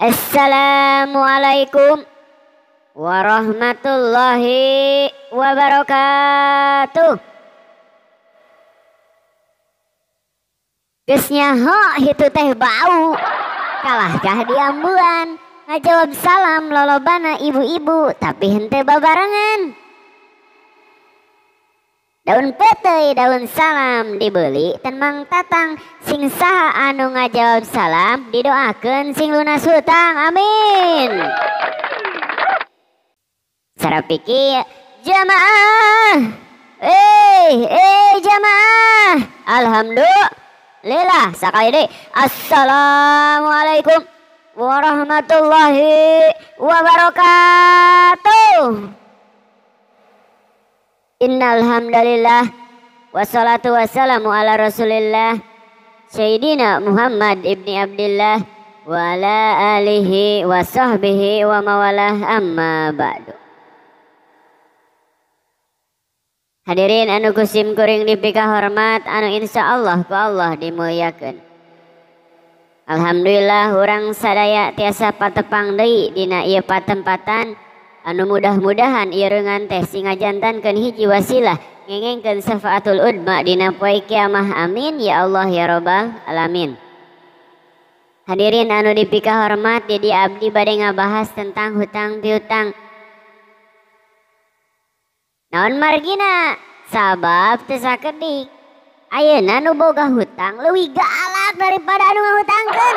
Assalamualaikum warahmatullahi wabarakatuh. Gesnya ho itu teh bau. kalah kah diambulan? Ngajawab salam lolobana ibu-ibu tapi hente babarengan. Daun petei daun salam dibeli tenang tatang sing saha anu ngajawab salam didoakan sing lunas hutang amin Sarap pikir jamaah eh eh jamaah alhamdulillah sakali deh assalamualaikum warahmatullahi wabarakatuh Alhamdulillah was wassalala rasulillah Sayyidina Muhammad Ibni Abdulillah walahi wasbih wawala hadirin anu kusim-kuring diika hormat anu insya Allah pa Allah dimyaken Alhamdulillah hurang sadaya tiasa patepangda dina ia patempatan buat anu mudah-mudahan Iirengan tes singa jantan ke hiji wasila nggengken safatul udmadinapoikimah amin ya Allah ya robbal alamin hadirin Nano dipika hormat dia diabdi bad nga bahas tentang hutang di-huang non margina sababtesa ketik Ayye nanu boga hutang luwi ga aala daripada an hutang kan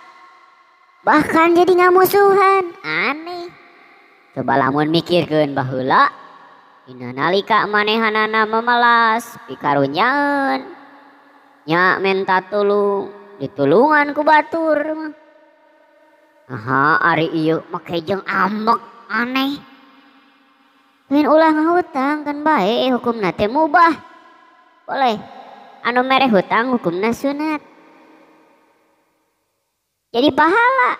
jadi bahkan jadinya muuhan aneh cobalamun mikir bahula man memalas pikarunya nya minta tulung diulunganku batur hahaukmak amok aneh ulang hutang kan baik hukum na muubah oleh anu mererek hutang hukum na sunatan jadi pahala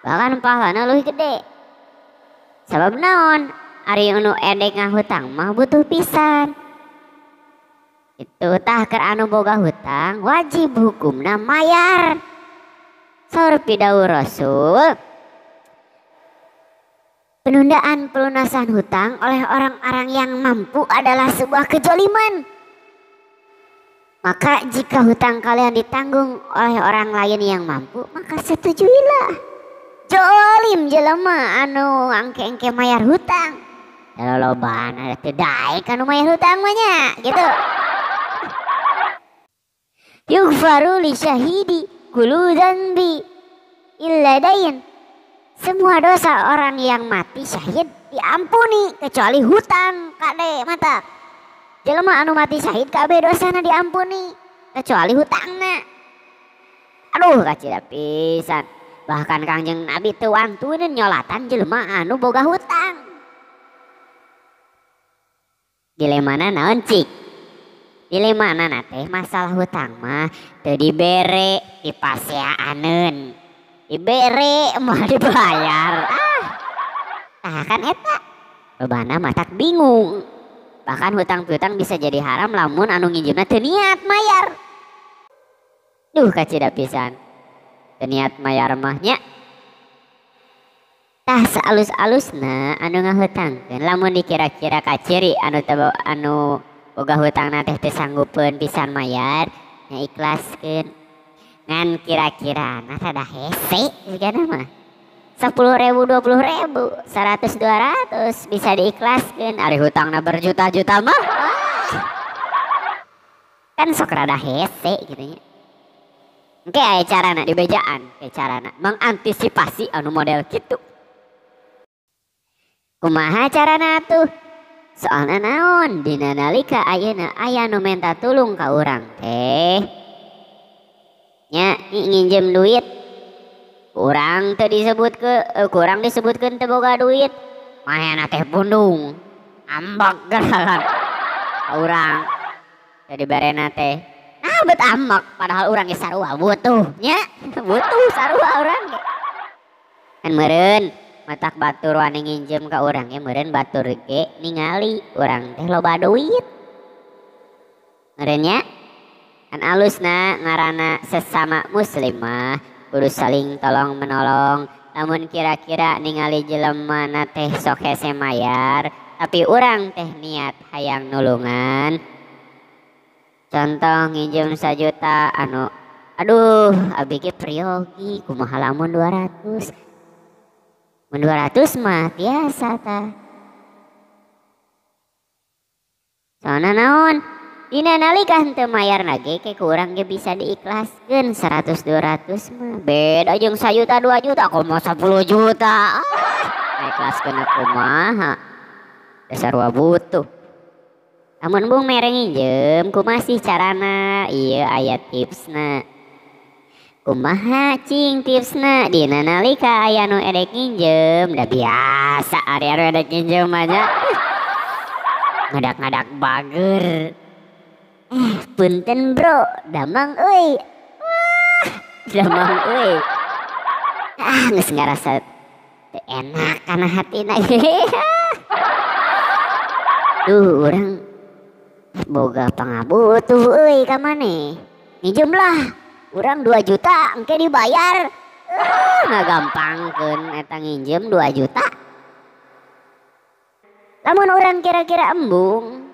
bahkan pahala lebih gede sebab naon hari unu edek ngahutang mah butuh pisan itu tah ker anu boga hutang wajib hukumna mayar sahur pidau rasul penundaan pelunasan hutang oleh orang-orang yang mampu adalah sebuah kejoliman maka jika hutang kalian ditanggung oleh orang lain yang mampu, maka setujuilah. Jolim jelema anu angke-angke mayar hutang. Kalau lobaan ada tidak anu mayar hutang banyak gitu. Yugfaru li syahidi kulu zanbi illa dain. Semua dosa orang yang mati syahid diampuni kecuali hutang kade mata. tinggal anu mati Said kak bedosana diampuni kecuali hutanguh bahkan kangjeng nabi tuan nyolatan jelma anu boga hutang gile mana naonk dile mana teh hutang mah tadiberre iaanen direbayarak ah, beban mata bingung bahkan hutang-hutang bisa jadi haram lamun anu ngijuna teniat mayarh ka pisan teniat mayar mahnyatah se alus-alus na anu nga hutang dan lamun nih kira-kira ka ciri anu teba anu uga hutang na teh tesanggupun pisan mayar nga ikhlaskin kira-kira nas hesekmah sepuluh ribu dua puluh ribu seratus dua ratus bisa diikhlaskan hari hutang na berjuta-juta mah kan sok rada hese gitu ya Oke, cara carana di bejaan, cara carana mengantisipasi anu model gitu. Kumaha carana tuh? Soalnya naon dina nalika ayana aya nu menta tulung ka orang teh. Nya jem duit orang tuh disebut ke eh, kurang disebutkan tebobuka duit teh gunung orang jadi bare teh ah, padahal orangnya mata batur nginjem ke orang batur ningali orang teh loba duit alus na ngarana sesama muslimah kudu saling tolong menolong namun kira-kira ningali jelemana teh sokese mayar tapi orang teh niat hayang nulungan contoh nginjem sajuta anu aduh abi ge priyogi kumaha lamun 200 mun 200 mah tiasa ta soalnya naon nalika hantu mayyar lagi ke kurang bisa diikhlasken 100200 beda say yuta 2 juta kon 10 juta ah, butuh mere jemku masih cara na ya ayat tipsnamacing tipsna Di nalika aya nu kin jem udah biasa arerada jem ajangedak-ngedak bager Eh, punten bro, damang ui. damang ui. Ah, nggak ngerasa enak karena hati naik, Duh, orang boga pengabutuh ui ka nih. lah, orang 2 juta, engke dibayar. Uh, nggak gampang kan, eta nginjem 2 juta. Namun orang kira-kira embung,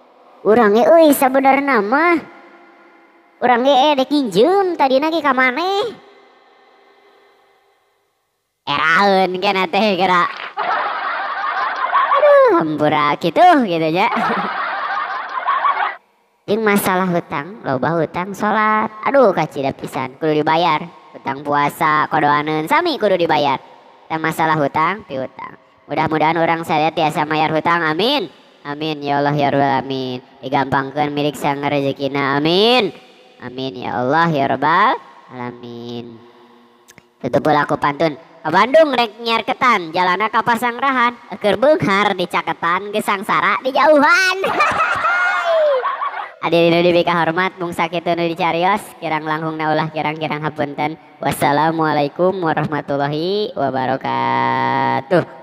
orangnya euy sebenarnya mah orangnya eh dikinjem tadi nagi kamane? maneh eraeun kana teh kira aduh hampura gitu gitu ya Yang masalah hutang, loba hutang sholat. Aduh kacida pisan, kudu dibayar. Hutang puasa, kodoaneun sami kudu dibayar. Dan masalah hutang, pi hutang. Mudah-mudahan orang saya tiasa mayar hutang, amin. Amin ya Allah ya Rabbal Amin. Digampangkan milik sang rezekina. Amin. Amin ya Allah ya Rabbal Alamin. Tutup aku pantun. Ke Bandung rek nyiar ketan, jalana ke Pasanggrahan, keur beunghar di Caketan Gesang sara di jauhan. Hadirin nu dibika hormat, mung sakit nu dicarios, kirang langhung naulah kirang-kirang hapunten. Wassalamualaikum warahmatullahi wabarakatuh.